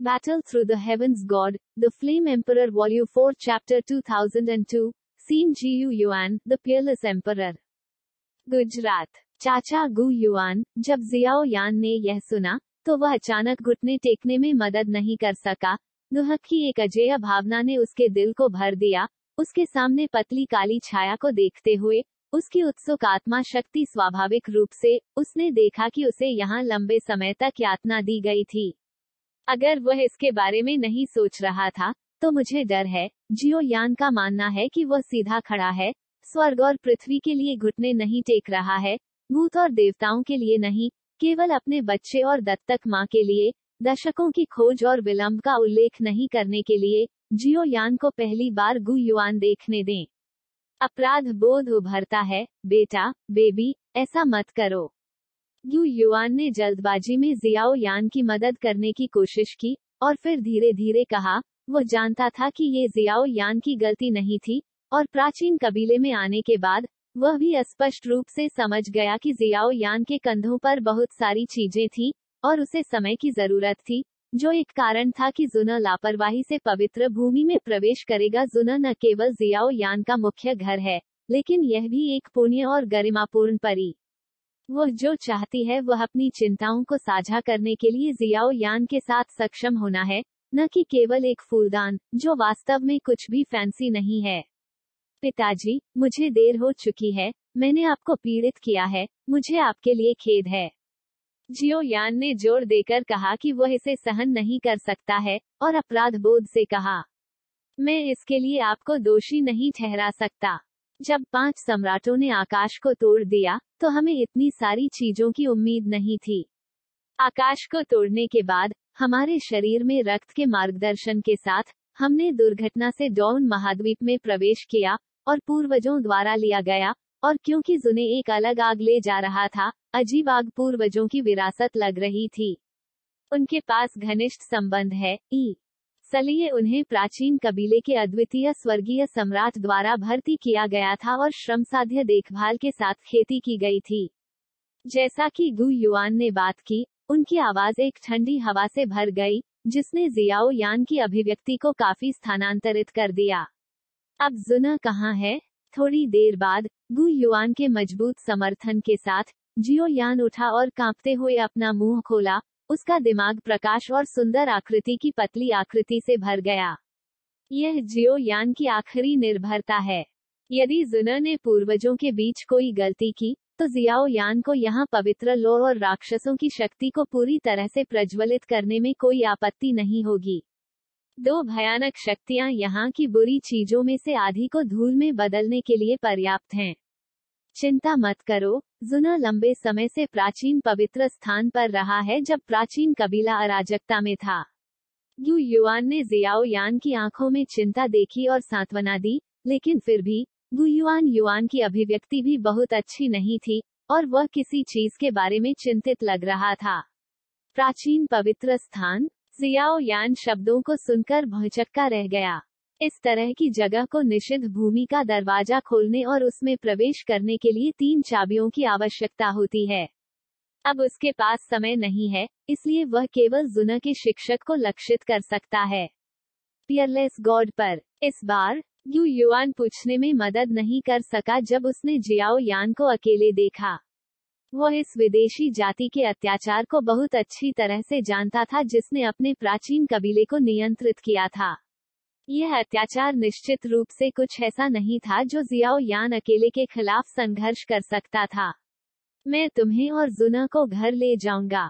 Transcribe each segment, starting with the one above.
Battle Through the Heavens God, The Flame Emperor Volume 4 Chapter 2002, Seem Gu Yuan, The Peerless Emperor. Gujarat चाचा गु yuan जब Xiao यान ने यह सुना तो वह अचानक घुटने टेकने में मदद नहीं कर सका दुहक की एक अजेय भावना ने उसके दिल को भर दिया उसके सामने पतली काली छाया को देखते हुए उसकी उत्सुक आत्मा शक्ति स्वाभाविक रूप से उसने देखा कि उसे यहाँ लंबे समय तक यातना दी गई थी अगर वह इसके बारे में नहीं सोच रहा था तो मुझे डर है जियो यान का मानना है कि वह सीधा खड़ा है स्वर्ग और पृथ्वी के लिए घुटने नहीं टेक रहा है भूत और देवताओं के लिए नहीं केवल अपने बच्चे और दत्तक माँ के लिए दशकों की खोज और विलंब का उल्लेख नहीं करने के लिए जियो यान को पहली बार गु युआन देखने दें अपराध बोध उभरता है बेटा बेबी ऐसा मत करो यू युआन ने जल्दबाजी में जियाओ यान की मदद करने की कोशिश की और फिर धीरे धीरे कहा वो जानता था कि ये जियाओ यान की गलती नहीं थी और प्राचीन कबीले में आने के बाद वह भी स्पष्ट रूप से समझ गया कि जियाओ यान के कंधों पर बहुत सारी चीजें थी और उसे समय की जरूरत थी जो एक कारण था कि जुना लापरवाही से पवित्र भूमि में प्रवेश करेगा जुना न केवल जियाओ यान का मुख्य घर है लेकिन यह भी एक पुण्य और गरिमापूर्ण परी वह जो चाहती है वह अपनी चिंताओं को साझा करने के लिए जियाओ यान के साथ सक्षम होना है न कि केवल एक फूलदान जो वास्तव में कुछ भी फैंसी नहीं है पिताजी मुझे देर हो चुकी है मैंने आपको पीड़ित किया है मुझे आपके लिए खेद है जियो यान ने जोर देकर कहा कि वह इसे सहन नहीं कर सकता है और अपराध बोध से कहा मैं इसके लिए आपको दोषी नहीं ठहरा सकता जब पांच सम्राटों ने आकाश को तोड़ दिया तो हमें इतनी सारी चीजों की उम्मीद नहीं थी आकाश को तोड़ने के बाद हमारे शरीर में रक्त के मार्गदर्शन के साथ हमने दुर्घटना से डॉन महाद्वीप में प्रवेश किया और पूर्वजों द्वारा लिया गया और क्योंकि जुने एक अलग आग ले जा रहा था अजीब आग पूर्वजों की विरासत लग रही थी उनके पास घनिष्ठ संबंध है ई सलिए उन्हें प्राचीन कबीले के अद्वितीय स्वर्गीय सम्राट द्वारा भर्ती किया गया था और श्रमसाध्य देखभाल के साथ खेती की गई थी जैसा कि गु युआन ने बात की उनकी आवाज एक ठंडी हवा से भर गई जिसने जियाओ यान की अभिव्यक्ति को काफी स्थानांतरित कर दिया अब जुना कहाँ है थोड़ी देर बाद गु युआन के मजबूत समर्थन के साथ जियो यान उठा और कांपते हुए अपना मुंह खोला उसका दिमाग प्रकाश और सुंदर आकृति की पतली आकृति से भर गया यह जियो यान की आखिरी निर्भरता है यदि जुनर ने पूर्वजों के बीच कोई गलती की तो जियाओ यान को यहाँ पवित्र लो और राक्षसों की शक्ति को पूरी तरह से प्रज्वलित करने में कोई आपत्ति नहीं होगी दो भयानक शक्तियाँ यहाँ की बुरी चीजों में से आधी को धूल में बदलने के लिए पर्याप्त हैं चिंता मत करो जुना लंबे समय से प्राचीन पवित्र स्थान पर रहा है जब प्राचीन कबीला अराजकता में था यू युआन ने जियाओ यान की आंखों में चिंता देखी और सांत्वना दी लेकिन फिर भी युआन युआन की अभिव्यक्ति भी बहुत अच्छी नहीं थी और वह किसी चीज के बारे में चिंतित लग रहा था प्राचीन पवित्र स्थान जियाओ यान शब्दों को सुनकर भौचक्का रह गया इस तरह की जगह को निषिद्ध भूमि का दरवाजा खोलने और उसमें प्रवेश करने के लिए तीन चाबियों की आवश्यकता होती है अब उसके पास समय नहीं है इसलिए वह केवल जुना के शिक्षक को लक्षित कर सकता है पियरलेस गॉड पर इस बार यू युआन पूछने में मदद नहीं कर सका जब उसने जियाओ यान को अकेले देखा वह इस विदेशी जाति के अत्याचार को बहुत अच्छी तरह से जानता था जिसने अपने प्राचीन कबीले को नियंत्रित किया था यह अत्याचार निश्चित रूप से कुछ ऐसा नहीं था जो जियाओ यान अकेले के खिलाफ संघर्ष कर सकता था मैं तुम्हें और जुना को घर ले जाऊंगा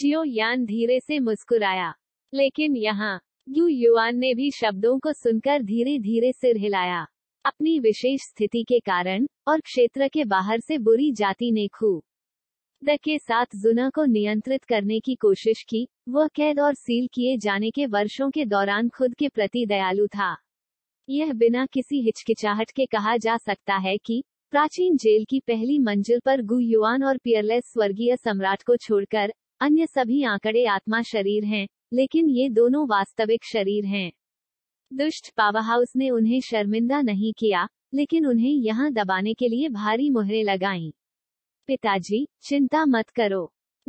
जियो यान धीरे से मुस्कुराया लेकिन यहाँ यू युआन ने भी शब्दों को सुनकर धीरे धीरे सिर हिलाया अपनी विशेष स्थिति के कारण और क्षेत्र के बाहर से बुरी जाति ने खू हत्या के साथ जुना को नियंत्रित करने की कोशिश की वह कैद और सील किए जाने के वर्षों के दौरान खुद के प्रति दयालु था यह बिना किसी हिचकिचाहट के कहा जा सकता है कि प्राचीन जेल की पहली मंजिल पर गु युआन और पियरलेस स्वर्गीय सम्राट को छोड़कर अन्य सभी आंकड़े आत्मा शरीर हैं लेकिन ये दोनों वास्तविक शरीर हैं दुष्ट पावाहाउस ने उन्हें शर्मिंदा नहीं किया लेकिन उन्हें यहाँ दबाने के लिए भारी मुहरे लगाईं पिताजी चिंता मत करो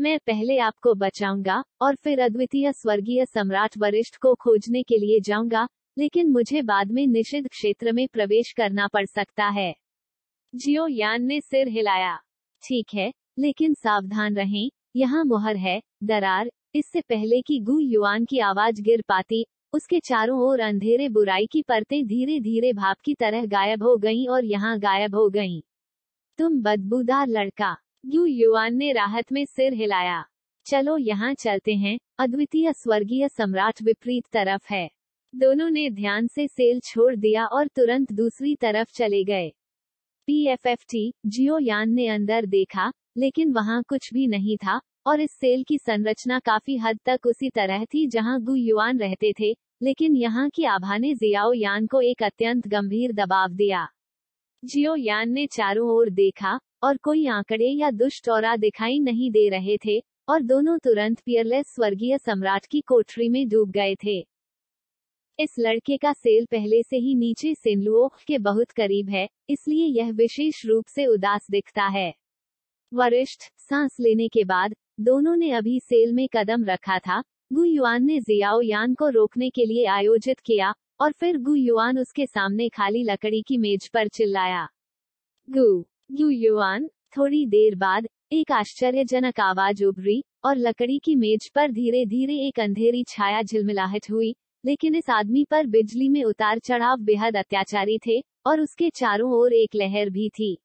मैं पहले आपको बचाऊंगा और फिर अद्वितीय स्वर्गीय सम्राट वरिष्ठ को खोजने के लिए जाऊंगा लेकिन मुझे बाद में निषिद्ध क्षेत्र में प्रवेश करना पड़ सकता है जियो यान ने सिर हिलाया ठीक है लेकिन सावधान रहें यहाँ मुहर है दरार इससे पहले कि गु युआन की आवाज गिर पाती उसके चारों ओर अंधेरे बुराई की परतें धीरे धीरे भाप की तरह गायब हो गईं और यहाँ गायब हो गईं। तुम बदबूदार लड़का यू युवान ने राहत में सिर हिलाया चलो यहाँ चलते हैं अद्वितीय स्वर्गीय सम्राट विपरीत तरफ है दोनों ने ध्यान से सेल छोड़ दिया और तुरंत दूसरी तरफ चले गए पी एफ एफ टी जियो यान ने अंदर देखा लेकिन वहाँ कुछ भी नहीं था और इस सेल की संरचना काफी हद तक उसी तरह थी जहाँ गु युआन रहते थे लेकिन यहाँ की आभा ने जियाओ यान को एक अत्यंत गंभीर दबाव दिया जियो यान ने चारों ओर देखा और कोई आंकड़े या दुष्ट और दिखाई नहीं दे रहे थे और दोनों तुरंत पियरलेस स्वर्गीय सम्राट की कोठरी में डूब गए थे इस लड़के का सेल पहले से ही नीचे सिनलुओ के बहुत करीब है इसलिए यह विशेष रूप से उदास दिखता है वरिष्ठ सांस लेने के बाद दोनों ने अभी सेल में कदम रखा था गुयुआन ने जियाओ यान को रोकने के लिए आयोजित किया और फिर गु युआन उसके सामने खाली लकड़ी की मेज पर चिल्लाया गु गु युआन थोड़ी देर बाद एक आश्चर्यजनक आवाज उभरी और लकड़ी की मेज पर धीरे धीरे एक अंधेरी छाया झिलमिलाहट हुई लेकिन इस आदमी पर बिजली में उतार चढ़ाव बेहद अत्याचारी थे और उसके चारों ओर एक लहर भी थी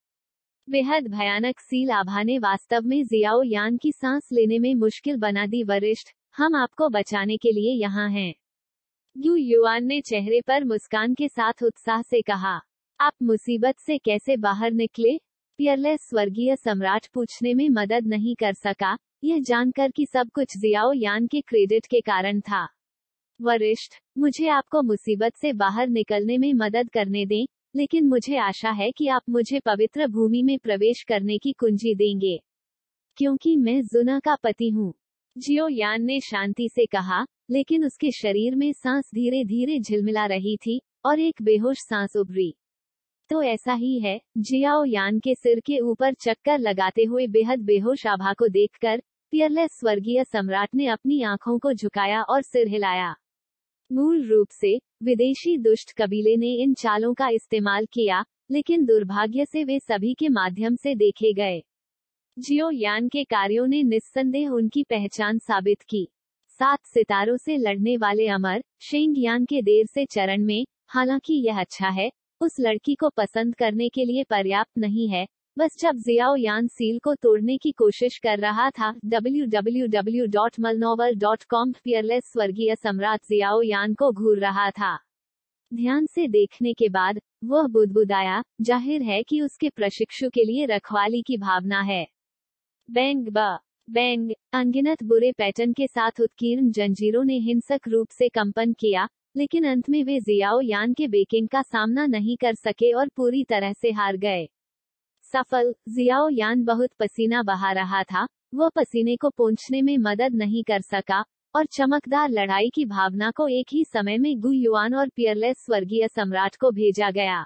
बेहद भयानक सील आभा ने वास्तव में जियाओ यान की सांस लेने में मुश्किल बना दी वरिष्ठ हम आपको बचाने के लिए यहाँ हैं यू युआन ने चेहरे पर मुस्कान के साथ उत्साह से कहा आप मुसीबत से कैसे बाहर निकले पियरलेस स्वर्गीय सम्राट पूछने में मदद नहीं कर सका यह जानकर कि सब कुछ जियाओ यान के क्रेडिट के कारण था वरिष्ठ मुझे आपको मुसीबत से बाहर निकलने में मदद करने दें लेकिन मुझे आशा है कि आप मुझे पवित्र भूमि में प्रवेश करने की कुंजी देंगे क्योंकि मैं जुना का पति हूँ जियो यान ने शांति से कहा लेकिन उसके शरीर में सांस धीरे धीरे झिलमिला रही थी और एक बेहोश सांस उभरी तो ऐसा ही है जियाओ यान के सिर के ऊपर चक्कर लगाते हुए बेहद बेहोश आभा को देखकर पियरलेस स्वर्गीय सम्राट ने अपनी आंखों को झुकाया और सिर हिलाया मूल रूप से विदेशी दुष्ट कबीले ने इन चालों का इस्तेमाल किया लेकिन दुर्भाग्य से वे सभी के माध्यम से देखे गए जियो यान के कार्यों ने निस्संदेह उनकी पहचान साबित की सात सितारों से लड़ने वाले अमर शेंग यान के देर से चरण में हालांकि यह अच्छा है उस लड़की को पसंद करने के लिए पर्याप्त नहीं है बस जब जियाओ यान सील को तोड़ने की कोशिश कर रहा था कॉम फियरलेस स्वर्गीय सम्राट जियाओ यान को घूर रहा था ध्यान से देखने के बाद वह बुदबुदाया जाहिर है कि उसके प्रशिक्षु के लिए रखवाली की भावना है बैंग बा बैंग अनगिनत बुरे पैटर्न के साथ उत्कीर्ण जंजीरों ने हिंसक रूप से कंपन किया लेकिन अंत में वे जियाओ यान के बेकिंग का सामना नहीं कर सके और पूरी तरह से हार गए सफल जियाओ यान बहुत पसीना बहा रहा था वो पसीने को पहुंचने में मदद नहीं कर सका और चमकदार लड़ाई की भावना को एक ही समय में गु युआन और पियरलेस स्वर्गीय सम्राट को भेजा गया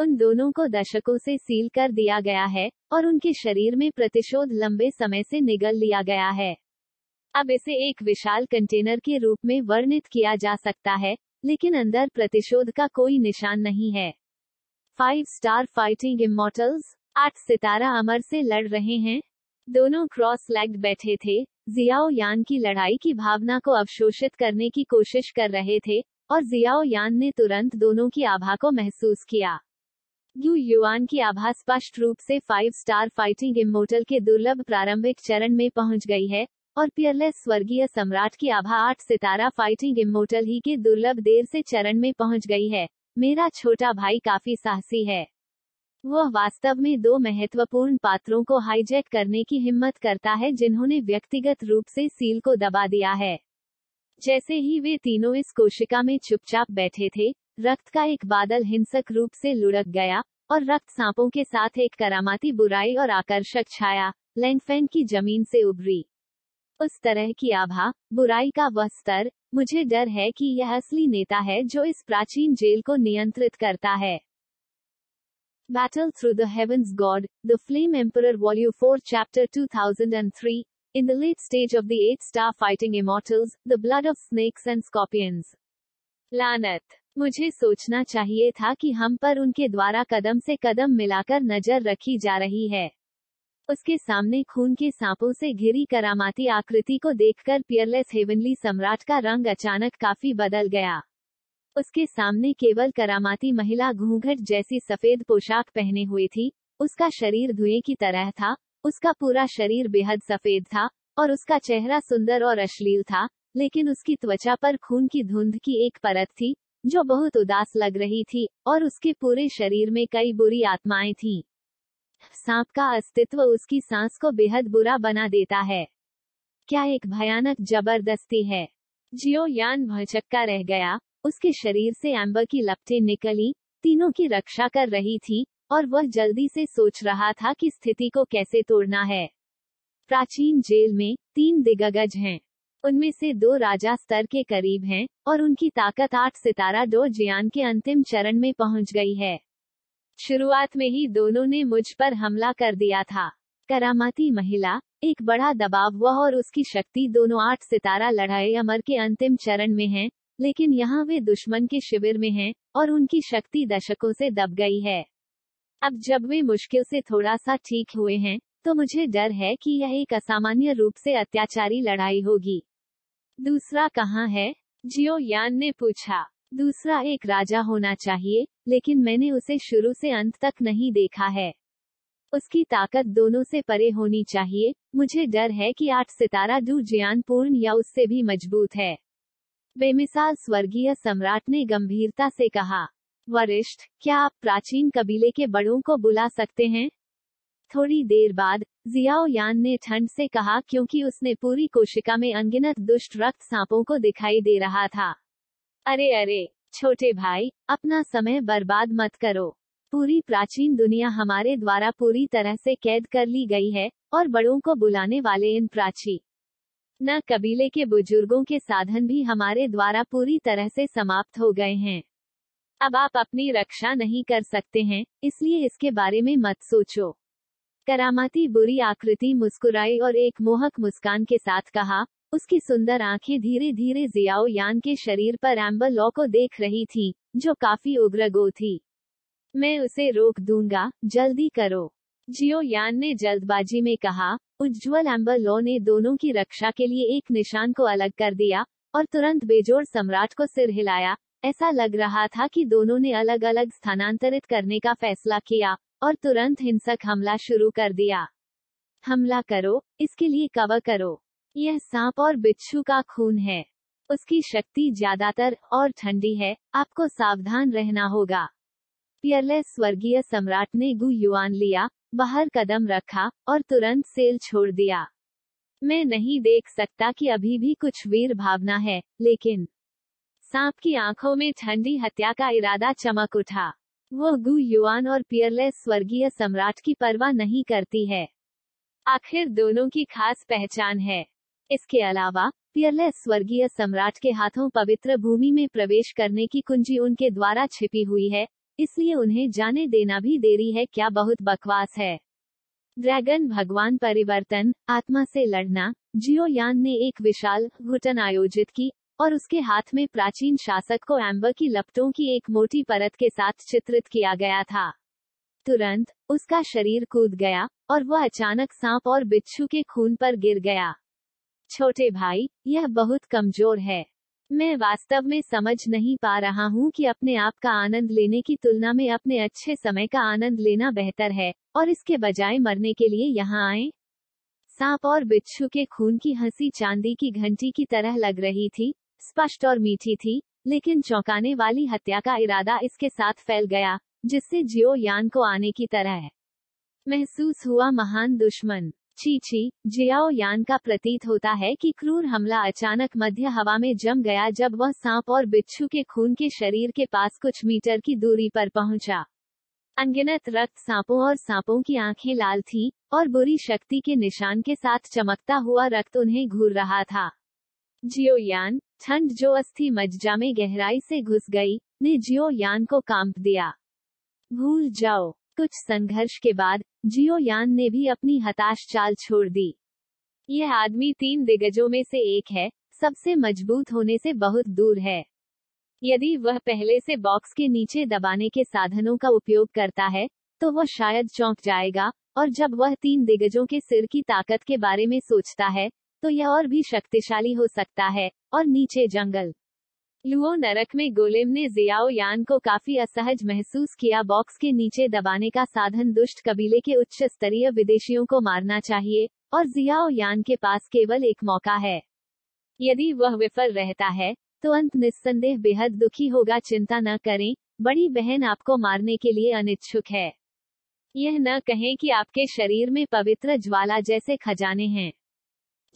उन दोनों को दशकों से सील कर दिया गया है और उनके शरीर में प्रतिशोध लंबे समय से निगल लिया गया है अब इसे एक विशाल कंटेनर के रूप में वर्णित किया जा सकता है लेकिन अंदर प्रतिशोध का कोई निशान नहीं है फाइव स्टार फाइटिंग इमोटल्स आठ सितारा अमर से लड़ रहे हैं दोनों क्रॉस लेग बैठे थे जियाओ यान की लड़ाई की भावना को अवशोषित करने की कोशिश कर रहे थे और जियाओ यान ने तुरंत दोनों की आभा को महसूस किया यू युआन की आभा स्पष्ट रूप से फाइव स्टार फाइटिंग इमोटल के दुर्लभ प्रारंभिक चरण में पहुंच गई है और पियरलेस स्वर्गीय सम्राट की आभा आठ सितारा फाइटिंग इमोटल ही के दुर्लभ देर से चरण में पहुंच गई है मेरा छोटा भाई काफी साहसी है वह वास्तव में दो महत्वपूर्ण पात्रों को हाईजैक करने की हिम्मत करता है जिन्होंने व्यक्तिगत रूप से सील को दबा दिया है जैसे ही वे तीनों इस कोशिका में चुपचाप बैठे थे रक्त का एक बादल हिंसक रूप से लुढ़क गया और रक्त सांपों के साथ एक करामाती बुराई और आकर्षक छाया लैंगफेन की जमीन से उभरी उस तरह की आभा बुराई का वह स्तर मुझे डर है कि यह असली नेता है जो इस प्राचीन जेल को नियंत्रित करता है battle through the heavens god the flame emperor volume four chapter two thousand and three in the late stage of the eight star fighting immortals the blood of snakes and scorpions लानत मुझे सोचना चाहिए था कि हम पर उनके द्वारा कदम से कदम मिलाकर नजर रखी जा रही है उसके सामने खून के सांपों से घिरी करामाती आकृति को देखकर पियरलेस हेवनली सम्राट का रंग अचानक काफी बदल गया उसके सामने केवल करामाती महिला घूंघट जैसी सफेद पोशाक पहने हुए थी उसका शरीर धुएं की तरह था उसका पूरा शरीर बेहद सफेद था और उसका चेहरा सुंदर और अश्लील था लेकिन उसकी त्वचा पर खून की धुंध की एक परत थी जो बहुत उदास लग रही थी और उसके पूरे शरीर में कई बुरी आत्माएं थीं। सांप का अस्तित्व उसकी सांस को बेहद बुरा बना देता है क्या एक भयानक जबरदस्ती है जियो यान भचक्का रह गया उसके शरीर से एम्बर की लपटें निकली तीनों की रक्षा कर रही थी और वह जल्दी से सोच रहा था कि स्थिति को कैसे तोड़ना है प्राचीन जेल में तीन दिग्गज हैं उनमें से दो राजा स्तर के करीब हैं और उनकी ताकत आठ सितारा डो जियान के अंतिम चरण में पहुंच गई है शुरुआत में ही दोनों ने मुझ पर हमला कर दिया था करामाती महिला एक बड़ा दबाव वह और उसकी शक्ति दोनों आठ सितारा लड़ाई अमर के अंतिम चरण में हैं, लेकिन यहाँ वे दुश्मन के शिविर में हैं और उनकी शक्ति दशकों से दब गई है अब जब वे मुश्किल से थोड़ा सा ठीक हुए हैं तो मुझे डर है कि यह एक असामान्य रूप से अत्याचारी लड़ाई होगी दूसरा कहाँ है जियो यान ने पूछा दूसरा एक राजा होना चाहिए लेकिन मैंने उसे शुरू से अंत तक नहीं देखा है उसकी ताकत दोनों से परे होनी चाहिए मुझे डर है कि आठ सितारा डू जियान पूर्ण या उससे भी मजबूत है बेमिसाल स्वर्गीय सम्राट ने गंभीरता से कहा वरिष्ठ क्या आप प्राचीन कबीले के बड़ों को बुला सकते हैं थोड़ी देर बाद जियाओयान ने ठंड से कहा क्योंकि उसने पूरी कोशिका में अनगिनत दुष्ट रक्त सांपों को दिखाई दे रहा था अरे अरे छोटे भाई अपना समय बर्बाद मत करो पूरी प्राचीन दुनिया हमारे द्वारा पूरी तरह से कैद कर ली गई है और बड़ों को बुलाने वाले इन प्राची न कबीले के बुजुर्गों के साधन भी हमारे द्वारा पूरी तरह से समाप्त हो गए हैं अब आप अपनी रक्षा नहीं कर सकते हैं इसलिए इसके बारे में मत सोचो करामाती बुरी आकृति मुस्कुराई और एक मोहक मुस्कान के साथ कहा उसकी सुंदर आंखें धीरे धीरे जियाओ यान के शरीर पर एम्बर लॉ को देख रही थी जो काफी उग्र गो थी मैं उसे रोक दूंगा जल्दी करो जियो यान ने जल्दबाजी में कहा उज्जवल एम्बर लॉ ने दोनों की रक्षा के लिए एक निशान को अलग कर दिया और तुरंत बेजोड़ सम्राट को सिर हिलाया ऐसा लग रहा था कि दोनों ने अलग अलग स्थानांतरित करने का फैसला किया और तुरंत हिंसक हमला शुरू कर दिया हमला करो इसके लिए कवर करो यह सांप और बिच्छू का खून है उसकी शक्ति ज्यादातर और ठंडी है आपको सावधान रहना होगा पियरलेस स्वर्गीय सम्राट ने गु युआन लिया बाहर कदम रखा और तुरंत सेल छोड़ दिया मैं नहीं देख सकता कि अभी भी कुछ वीर भावना है लेकिन सांप की आंखों में ठंडी हत्या का इरादा चमक उठा वो गु युआन और पियरलेस स्वर्गीय सम्राट की परवाह नहीं करती है आखिर दोनों की खास पहचान है इसके अलावा पियरलेस स्वर्गीय सम्राट के हाथों पवित्र भूमि में प्रवेश करने की कुंजी उनके द्वारा छिपी हुई है इसलिए उन्हें जाने देना भी देरी है क्या बहुत बकवास है ड्रैगन भगवान परिवर्तन आत्मा से लड़ना जियोयान ने एक विशाल घुटन आयोजित की और उसके हाथ में प्राचीन शासक को एम्बर की लपटों की एक मोटी परत के साथ चित्रित किया गया था तुरंत उसका शरीर कूद गया और वह अचानक सांप और बिच्छू के खून पर गिर गया छोटे भाई यह बहुत कमजोर है मैं वास्तव में समझ नहीं पा रहा हूँ कि अपने आप का आनंद लेने की तुलना में अपने अच्छे समय का आनंद लेना बेहतर है और इसके बजाय मरने के लिए यहाँ आए सांप और बिच्छू के खून की हंसी चांदी की घंटी की तरह लग रही थी स्पष्ट और मीठी थी लेकिन चौंकाने वाली हत्या का इरादा इसके साथ फैल गया जिससे जियो यान को आने की तरह महसूस हुआ महान दुश्मन चीची जियाओ यान का प्रतीत होता है कि क्रूर हमला अचानक मध्य हवा में जम गया जब वह सांप और बिच्छू के खून के शरीर के पास कुछ मीटर की दूरी पर पहुंचा। अनगिनत रक्त सांपों और सांपों की आंखें लाल थी और बुरी शक्ति के निशान के साथ चमकता हुआ रक्त उन्हें घूर रहा था जियोयान ठंड जो अस्थि मज्जा में गहराई से घुस गई ने जियोयान को कांप दिया भूल जाओ कुछ संघर्ष के बाद जियोयान ने भी अपनी हताश चाल छोड़ दी यह आदमी तीन दिग्गजों में से एक है सबसे मजबूत होने से बहुत दूर है यदि वह पहले से बॉक्स के नीचे दबाने के साधनों का उपयोग करता है तो वह शायद चौंक जाएगा और जब वह तीन दिग्गजों के सिर की ताकत के बारे में सोचता है तो यह और भी शक्तिशाली हो सकता है और नीचे जंगल लुओ नरक में गोलेम ने जियाओ यान को काफी असहज महसूस किया बॉक्स के नीचे दबाने का साधन दुष्ट कबीले के उच्च स्तरीय विदेशियों को मारना चाहिए और जियाओ यान के पास केवल एक मौका है यदि वह विफल रहता है तो अंत निस्संदेह बेहद दुखी होगा चिंता न करें बड़ी बहन आपको मारने के लिए अनिच्छुक है यह न कहें कि आपके शरीर में पवित्र ज्वाला जैसे खजाने हैं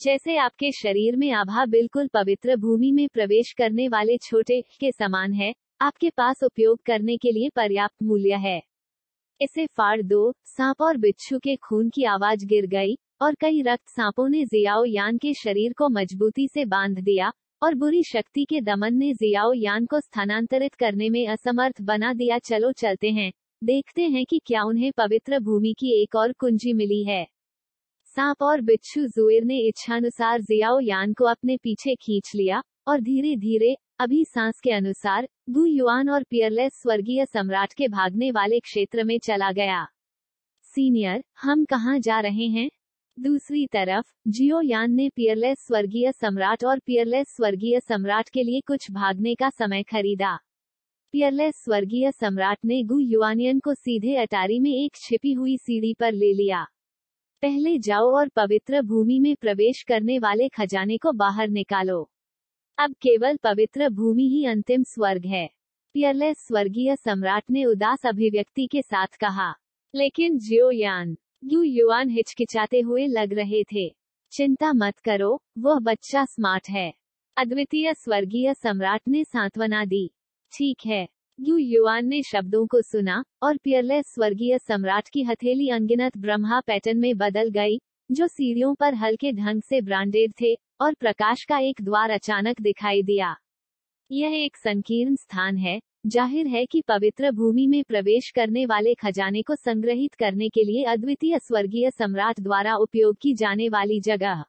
जैसे आपके शरीर में आभा बिल्कुल पवित्र भूमि में प्रवेश करने वाले छोटे के समान है आपके पास उपयोग करने के लिए पर्याप्त मूल्य है इसे फाड़ दो सांप और बिच्छू के खून की आवाज गिर गई और कई रक्त सांपों ने जियाओ यान के शरीर को मजबूती से बांध दिया और बुरी शक्ति के दमन ने जियाओ यान को स्थानांतरित करने में असमर्थ बना दिया चलो चलते हैं देखते हैं कि क्या उन्हें पवित्र भूमि की एक और कुंजी मिली है सांप और बिच्छू जुएर ने इच्छानुसार जियाओ यान को अपने पीछे खींच लिया और धीरे धीरे अभी सांस के अनुसार दू युआन और पियरलेस स्वर्गीय सम्राट के भागने वाले क्षेत्र में चला गया सीनियर हम कहाँ जा रहे हैं दूसरी तरफ जियो यान ने पियरलेस स्वर्गीय सम्राट और पियरलेस स्वर्गीय सम्राट के लिए कुछ भागने का समय खरीदा पियरलेस स्वर्गीय सम्राट ने गु युआनियन को सीधे अटारी में एक छिपी हुई सीढ़ी पर ले लिया पहले जाओ और पवित्र भूमि में प्रवेश करने वाले खजाने को बाहर निकालो अब केवल पवित्र भूमि ही अंतिम स्वर्ग है पियरलेस स्वर्गीय सम्राट ने उदास अभिव्यक्ति के साथ कहा लेकिन जियो यान यू युआन हिचकिचाते हुए लग रहे थे चिंता मत करो वह बच्चा स्मार्ट है अद्वितीय स्वर्गीय सम्राट ने सांत्वना दी ठीक है यू युआन ने शब्दों को सुना और पियरलेस स्वर्गीय सम्राट की हथेली अनगिनत ब्रह्मा पैटर्न में बदल गई जो सीढ़ियों पर हल्के ढंग से ब्रांडेड थे और प्रकाश का एक द्वार अचानक दिखाई दिया यह एक संकीर्ण स्थान है जाहिर है कि पवित्र भूमि में प्रवेश करने वाले खजाने को संग्रहित करने के लिए अद्वितीय स्वर्गीय सम्राट द्वारा उपयोग की जाने वाली जगह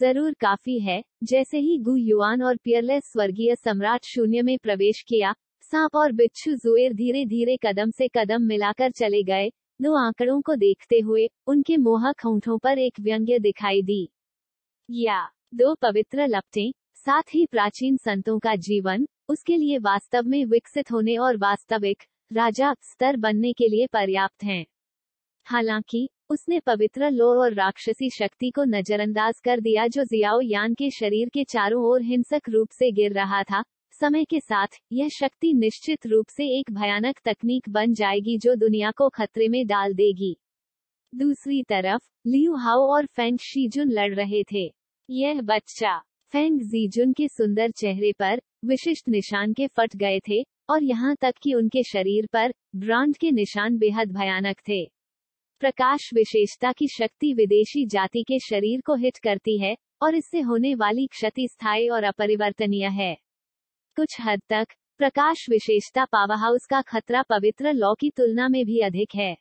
जरूर काफी है जैसे ही गु युआन और पियरलेस स्वर्गीय सम्राट शून्य में प्रवेश किया सांप और बिच्छू जुएर धीरे धीरे कदम से कदम मिलाकर चले गए दो आंकड़ों को देखते हुए उनके मोहक होंठों पर एक व्यंग्य दिखाई दी या दो पवित्र लपटें साथ ही प्राचीन संतों का जीवन उसके लिए वास्तव में विकसित होने और वास्तविक राजा स्तर बनने के लिए पर्याप्त हैं हालांकि उसने पवित्र लोह और राक्षसी शक्ति को नजरअंदाज कर दिया जो जियाओ यान के शरीर के चारों ओर हिंसक रूप से गिर रहा था समय के साथ यह शक्ति निश्चित रूप से एक भयानक तकनीक बन जाएगी जो दुनिया को खतरे में डाल देगी दूसरी तरफ लियू हाओ और फेंग शीजुन लड़ रहे थे यह बच्चा फेंग जीजुन के सुंदर चेहरे पर विशिष्ट निशान के फट गए थे और यहाँ तक कि उनके शरीर पर ब्रांड के निशान बेहद भयानक थे प्रकाश विशेषता की शक्ति विदेशी जाति के शरीर को हिट करती है और इससे होने वाली क्षति स्थायी और अपरिवर्तनीय है कुछ हद तक प्रकाश विशेषता पावरहाउस का खतरा पवित्र लॉ की तुलना में भी अधिक है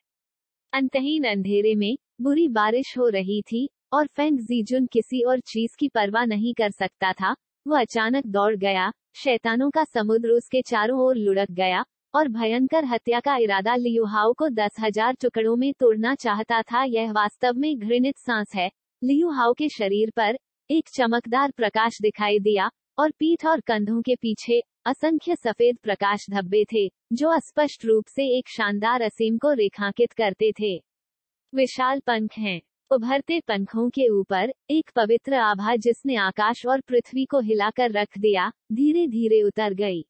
अंतहीन अंधेरे में बुरी बारिश हो रही थी और फेंग जीजुन किसी और चीज की परवाह नहीं कर सकता था वो अचानक दौड़ गया शैतानों का समुद्र उसके चारों ओर लुढ़क गया और भयंकर हत्या का इरादा लियुहाओ को दस हजार टुकड़ों में तोड़ना चाहता था यह वास्तव में घृणित सांस है लियुहाओ के शरीर पर एक चमकदार प्रकाश दिखाई दिया और पीठ और कंधों के पीछे असंख्य सफेद प्रकाश धब्बे थे जो अस्पष्ट रूप से एक शानदार असीम को रेखांकित करते थे विशाल पंख हैं उभरते पंखों के ऊपर एक पवित्र आभा जिसने आकाश और पृथ्वी को हिलाकर रख दिया धीरे धीरे उतर गई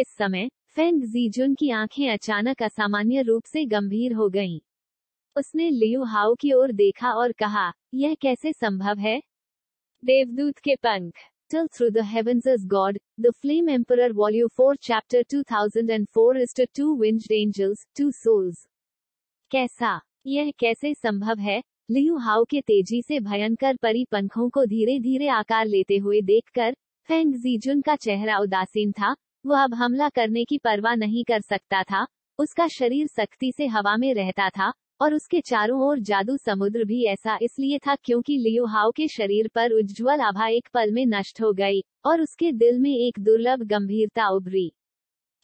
इस समय फेंग जीजुन की आंखें अचानक असामान्य रूप से गंभीर हो गईं। उसने लियू हाउ की ओर देखा और कहा यह कैसे संभव है देवदूत के पंख battle Through the Heavens as God, The Flame Emperor Volume 4 Chapter 2004 is to Two Winged Angels, Two Souls. कैसा यह कैसे संभव है लियू हाउ के तेजी से भयंकर परी पंखों को धीरे धीरे आकार लेते हुए देखकर फेंग जीजुन का चेहरा उदासीन था वह अब हमला करने की परवाह नहीं कर सकता था उसका शरीर सख्ती से हवा में रहता था और उसके चारों ओर जादू समुद्र भी ऐसा इसलिए था क्योंकि लियो के शरीर पर उज्ज्वल आभा एक पल में नष्ट हो गई और उसके दिल में एक दुर्लभ गंभीरता उभरी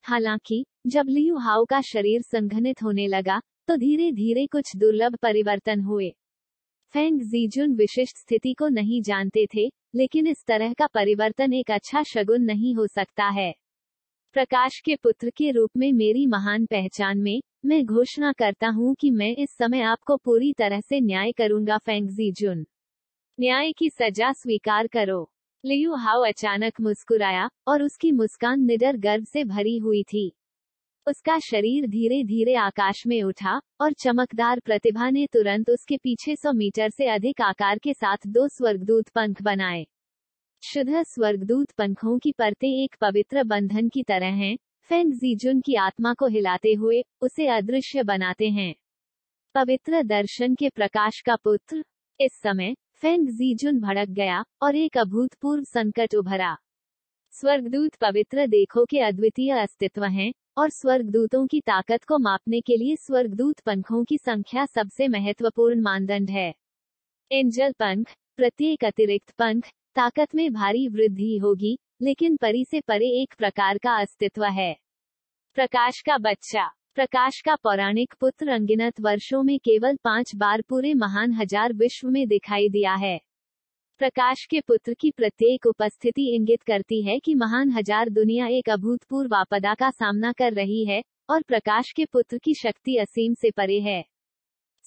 हालांकि जब लियू हाउ का शरीर संघनित होने लगा तो धीरे धीरे कुछ दुर्लभ परिवर्तन हुए फेंग जीजुन विशिष्ट स्थिति को नहीं जानते थे लेकिन इस तरह का परिवर्तन एक अच्छा शगुन नहीं हो सकता है प्रकाश के पुत्र के रूप में मेरी महान पहचान में मैं घोषणा करता हूं कि मैं इस समय आपको पूरी तरह से न्याय करूंगा फेंगजी जुन न्याय की सजा स्वीकार करो लियू हाउ अचानक मुस्कुराया और उसकी मुस्कान निडर गर्व से भरी हुई थी उसका शरीर धीरे धीरे आकाश में उठा और चमकदार प्रतिभा ने तुरंत उसके पीछे सौ मीटर से अधिक आकार के साथ दो स्वर्गदूत पंख बनाए शुद्ध स्वर्गदूत पंखों की परतें एक पवित्र बंधन की तरह हैं फेंग जीजुन की आत्मा को हिलाते हुए उसे अदृश्य बनाते हैं पवित्र दर्शन के प्रकाश का पुत्र इस समय फेंग जीजुन भड़क गया और एक अभूतपूर्व संकट उभरा स्वर्गदूत पवित्र देखो के अद्वितीय अस्तित्व हैं और स्वर्गदूतों की ताकत को मापने के लिए स्वर्गदूत पंखों की संख्या सबसे महत्वपूर्ण मानदंड है एंजल पंख प्रत्येक अतिरिक्त पंख ताकत में भारी वृद्धि होगी लेकिन परी से परे एक प्रकार का अस्तित्व है प्रकाश का बच्चा प्रकाश का पौराणिक पुत्र अंगिनत वर्षों में केवल पांच बार पूरे महान हजार विश्व में दिखाई दिया है प्रकाश के पुत्र की प्रत्येक उपस्थिति इंगित करती है कि महान हजार दुनिया एक अभूतपूर्व आपदा का सामना कर रही है और प्रकाश के पुत्र की शक्ति असीम से परे है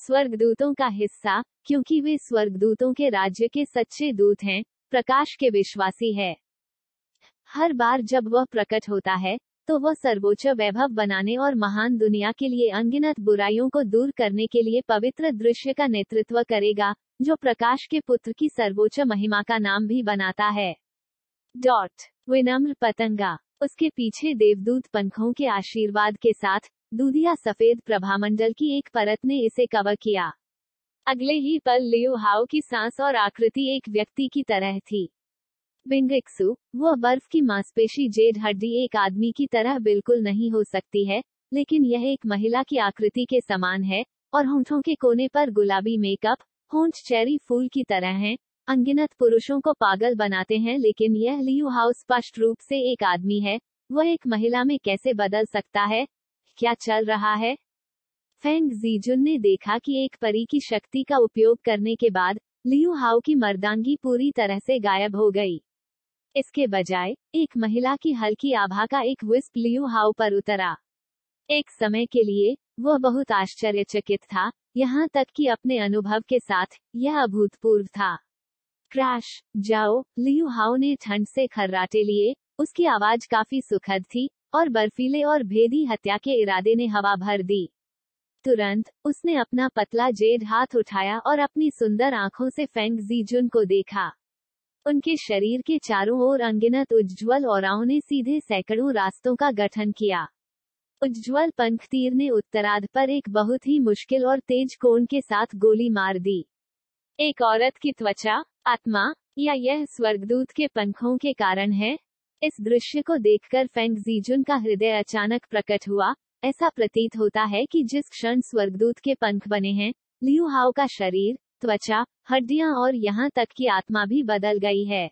स्वर्गदूतों का हिस्सा क्योंकि वे स्वर्गदूतों के राज्य के सच्चे दूत हैं प्रकाश के विश्वासी है हर बार जब वह प्रकट होता है तो वह सर्वोच्च वैभव बनाने और महान दुनिया के लिए अनगिनत बुराइयों को दूर करने के लिए पवित्र दृश्य का नेतृत्व करेगा जो प्रकाश के पुत्र की सर्वोच्च महिमा का नाम भी बनाता है डॉट विनम्र पतंगा उसके पीछे देवदूत पंखों के आशीर्वाद के साथ दूधिया सफेद प्रभामंडल की एक परत ने इसे कवर किया अगले ही पल लियो हाओ की सांस और आकृति एक व्यक्ति की तरह थी बिंगेक्सु वह बर्फ की मांसपेशी जेड हड्डी एक आदमी की तरह बिल्कुल नहीं हो सकती है लेकिन यह एक महिला की आकृति के समान है और होंठों के कोने पर गुलाबी मेकअप होंठ चेरी फूल की तरह हैं, अंगिनत पुरुषों को पागल बनाते हैं लेकिन यह लियू हाउस स्पष्ट रूप से एक आदमी है वह एक महिला में कैसे बदल सकता है क्या चल रहा है फेंग जीजुन ने देखा कि एक परी की शक्ति का उपयोग करने के बाद लियू हाउ की मर्दांगी पूरी तरह से गायब हो गई इसके बजाय एक महिला की हल्की आभा का एक विस्प लियू हाउ पर उतरा एक समय के लिए वह बहुत आश्चर्यचकित था यहाँ तक कि अपने अनुभव के साथ यह अभूतपूर्व था क्रैश जाओ लियू हाउ ने ठंड से खर्राटे लिए उसकी आवाज काफी सुखद थी और बर्फीले और भेदी हत्या के इरादे ने हवा भर दी तुरंत उसने अपना पतला जेड हाथ उठाया और अपनी सुंदर आंखों से फेंग जीजुन को देखा उनके शरीर के चारों ओर अनगिनत उज्ज्वल और ने सीधे सैकड़ों रास्तों का गठन किया उज्ज्वल पंख तीर ने उत्तराध पर एक बहुत ही मुश्किल और तेज कोण के साथ गोली मार दी एक औरत की त्वचा आत्मा या यह स्वर्गदूत के पंखों के कारण है इस दृश्य को देखकर फेंग जीजुन का हृदय अचानक प्रकट हुआ ऐसा प्रतीत होता है कि जिस क्षण स्वर्गदूत के पंख बने हैं लियू हाओ का शरीर त्वचा हड्डियां और यहाँ तक कि आत्मा भी बदल गई है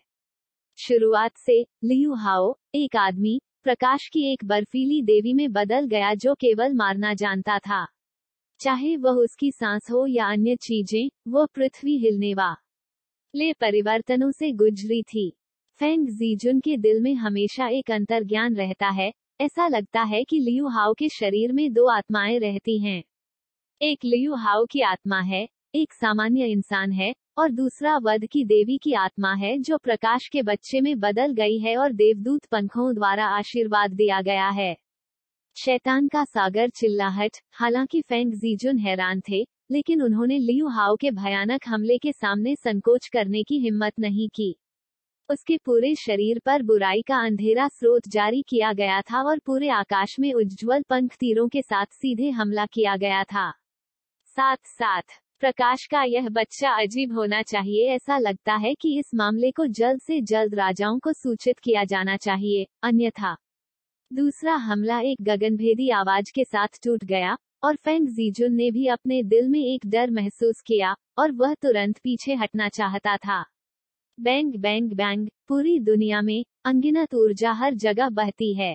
शुरुआत से लियू हाओ एक आदमी प्रकाश की एक बर्फीली देवी में बदल गया जो केवल मारना जानता था चाहे वह उसकी सांस हो या अन्य चीजें वो पृथ्वी हिलने वा ले परिवर्तनों से गुजरी थी फेंग जीजुन के दिल में हमेशा एक अंतर ज्ञान रहता है ऐसा लगता है कि लियू हाओ के शरीर में दो आत्माएं रहती हैं एक लियू हाओ की आत्मा है एक सामान्य इंसान है और दूसरा वध की देवी की आत्मा है जो प्रकाश के बच्चे में बदल गई है और देवदूत पंखों द्वारा आशीर्वाद दिया गया है शैतान का सागर चिल्लाहट हालांकि फेंग जीजुन हैरान थे लेकिन उन्होंने लियू हाओ के भयानक हमले के सामने संकोच करने की हिम्मत नहीं की उसके पूरे शरीर पर बुराई का अंधेरा स्रोत जारी किया गया था और पूरे आकाश में उज्ज्वल पंख तीरों के साथ सीधे हमला किया गया था साथ साथ प्रकाश का यह बच्चा अजीब होना चाहिए ऐसा लगता है कि इस मामले को जल्द से जल्द राजाओं को सूचित किया जाना चाहिए अन्यथा दूसरा हमला एक गगनभेदी आवाज के साथ टूट गया और फेंग जीजुन ने भी अपने दिल में एक डर महसूस किया और वह तुरंत पीछे हटना चाहता था बैंग बैंग बैंग पूरी दुनिया में अंगिनत ऊर्जा हर जगह बहती है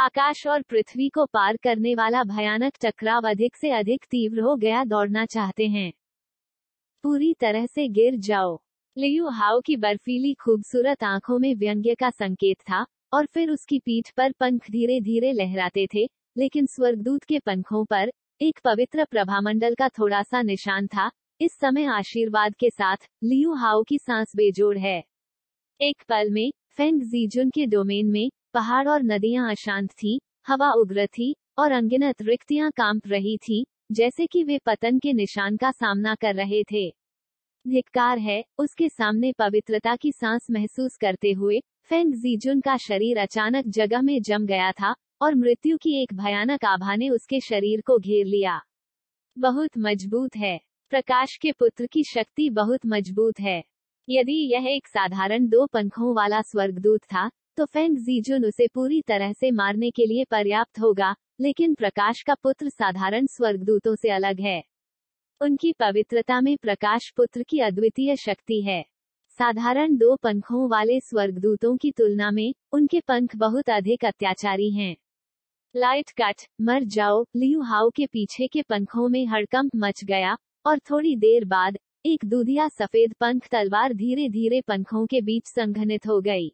आकाश और पृथ्वी को पार करने वाला भयानक टकराव अधिक से अधिक तीव्र हो गया दौड़ना चाहते हैं पूरी तरह से गिर जाओ लियू हाउ की बर्फीली खूबसूरत आंखों में व्यंग्य का संकेत था और फिर उसकी पीठ पर पंख धीरे धीरे लहराते थे लेकिन स्वर्गदूत के पंखों पर एक पवित्र प्रभामंडल का थोड़ा सा निशान था इस समय आशीर्वाद के साथ लियू हाउ की सांस बेजोड़ है एक पल में फेंग जीजुन के डोमेन में पहाड़ और नदियां अशांत थी हवा उग्र थी और अंगिनत रिक्तियां कांप रही थी जैसे कि वे पतन के निशान का सामना कर रहे थे धिक्कार है उसके सामने पवित्रता की सांस महसूस करते हुए फेंग जीजुन का शरीर अचानक जगह में जम गया था और मृत्यु की एक भयानक आभा ने उसके शरीर को घेर लिया बहुत मजबूत है प्रकाश के पुत्र की शक्ति बहुत मजबूत है यदि यह एक साधारण दो पंखों वाला स्वर्गदूत था तो फेंग जीजुन उसे पूरी तरह से मारने के लिए पर्याप्त होगा लेकिन प्रकाश का पुत्र साधारण स्वर्गदूतों से अलग है उनकी पवित्रता में प्रकाश पुत्र की अद्वितीय शक्ति है साधारण दो पंखों वाले स्वर्गदूतों की तुलना में उनके पंख बहुत अधिक अत्याचारी हैं लाइट कट मर जाओ लियू हाउ के पीछे के पंखों में हड़कंप मच गया और थोड़ी देर बाद एक दूधिया सफेद पंख तलवार धीरे धीरे पंखों के बीच संघनित हो गई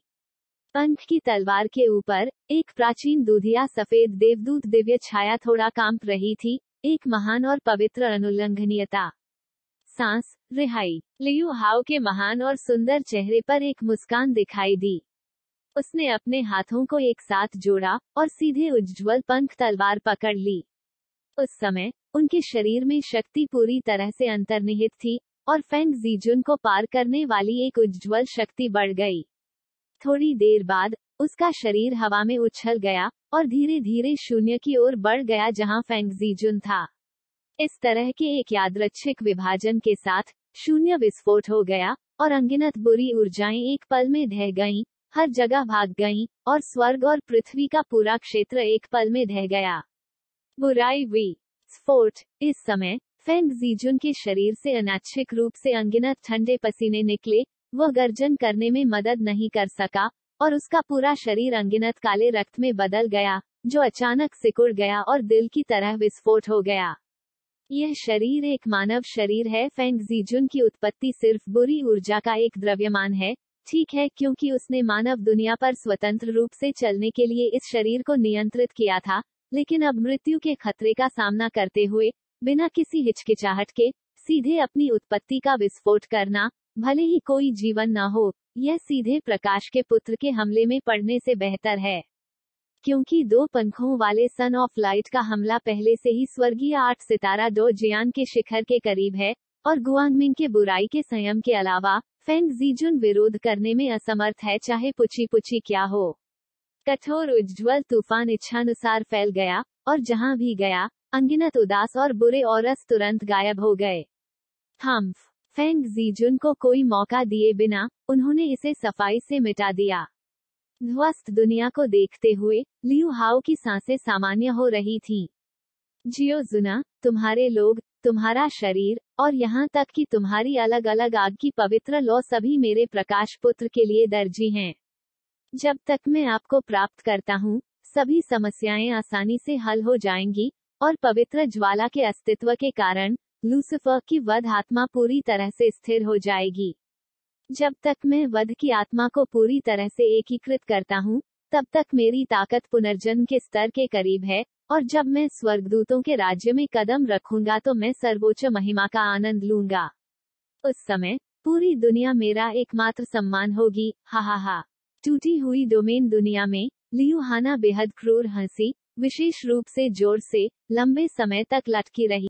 पंथ की तलवार के ऊपर एक प्राचीन दूधिया सफेद देवदूत दिव्य छाया थोड़ा कांप रही थी एक महान और पवित्र अनुल्लंघनीयता सांस रिहाई लियू हाव के महान और सुंदर चेहरे पर एक मुस्कान दिखाई दी उसने अपने हाथों को एक साथ जोड़ा और सीधे उज्ज्वल पंख तलवार पकड़ ली उस समय उनके शरीर में शक्ति पूरी तरह से अंतर्निहित थी और फेंग जीजुन को पार करने वाली एक उज्ज्वल शक्ति बढ़ गई थोड़ी देर बाद उसका शरीर हवा में उछल गया और धीरे धीरे शून्य की ओर बढ़ गया जहां फैंगजीजुन था इस तरह के एक यादृच्छिक विभाजन के साथ शून्य विस्फोट हो गया और अंगिनत बुरी ऊर्जाएं एक पल में ढह गईं, हर जगह भाग गईं और स्वर्ग और पृथ्वी का पूरा क्षेत्र एक पल में ढह गया बुराई हुई स्फोट इस समय फेंग जीजुन के शरीर से अनैच्छिक रूप से अंगिनत ठंडे पसीने निकले वह गर्जन करने में मदद नहीं कर सका और उसका पूरा शरीर अंगिनत काले रक्त में बदल गया जो अचानक सिकुड़ गया और दिल की तरह विस्फोट हो गया यह शरीर एक मानव शरीर है फेंग जीजुन की उत्पत्ति सिर्फ बुरी ऊर्जा का एक द्रव्यमान है ठीक है क्योंकि उसने मानव दुनिया पर स्वतंत्र रूप से चलने के लिए इस शरीर को नियंत्रित किया था लेकिन अब मृत्यु के खतरे का सामना करते हुए बिना किसी हिचकिचाहट के सीधे अपनी उत्पत्ति का विस्फोट करना भले ही कोई जीवन न हो यह सीधे प्रकाश के पुत्र के हमले में पड़ने से बेहतर है क्योंकि दो पंखों वाले सन ऑफ लाइट का हमला पहले से ही स्वर्गीय आठ सितारा दो जियान के शिखर के करीब है और गुआंगमिंग के बुराई के संयम के अलावा फेंग जीजुन विरोध करने में असमर्थ है चाहे पुछी पुछी क्या हो कठोर उज्ज्वल तूफान इच्छानुसार फैल गया और जहां भी गया अंगिनत उदास और बुरे औरस तुरंत गायब हो गए हम्फ फेंग जीजुन को कोई मौका दिए बिना उन्होंने इसे सफाई से मिटा दिया ध्वस्त दुनिया को देखते हुए लियू हाओ की सांसें सामान्य हो रही थीं। जियो जुना तुम्हारे लोग तुम्हारा शरीर और यहाँ तक कि तुम्हारी अलग अलग आग की पवित्र लौ सभी मेरे प्रकाश पुत्र के लिए दर्जी हैं जब तक मैं आपको प्राप्त करता हूँ सभी समस्याएं आसानी से हल हो जाएंगी और पवित्र ज्वाला के अस्तित्व के कारण लूसिफर की वध आत्मा पूरी तरह से स्थिर हो जाएगी जब तक मैं वध की आत्मा को पूरी तरह से एकीकृत करता हूँ तब तक मेरी ताकत पुनर्जन्म के स्तर के करीब है और जब मैं स्वर्गदूतों के राज्य में कदम रखूंगा तो मैं सर्वोच्च महिमा का आनंद लूंगा उस समय पूरी दुनिया मेरा एकमात्र सम्मान होगी हा हा हा टूटी हुई डोमेन दुनिया में लियुहाना बेहद क्रूर हंसी विशेष रूप से जोर से लंबे समय तक लटकी रही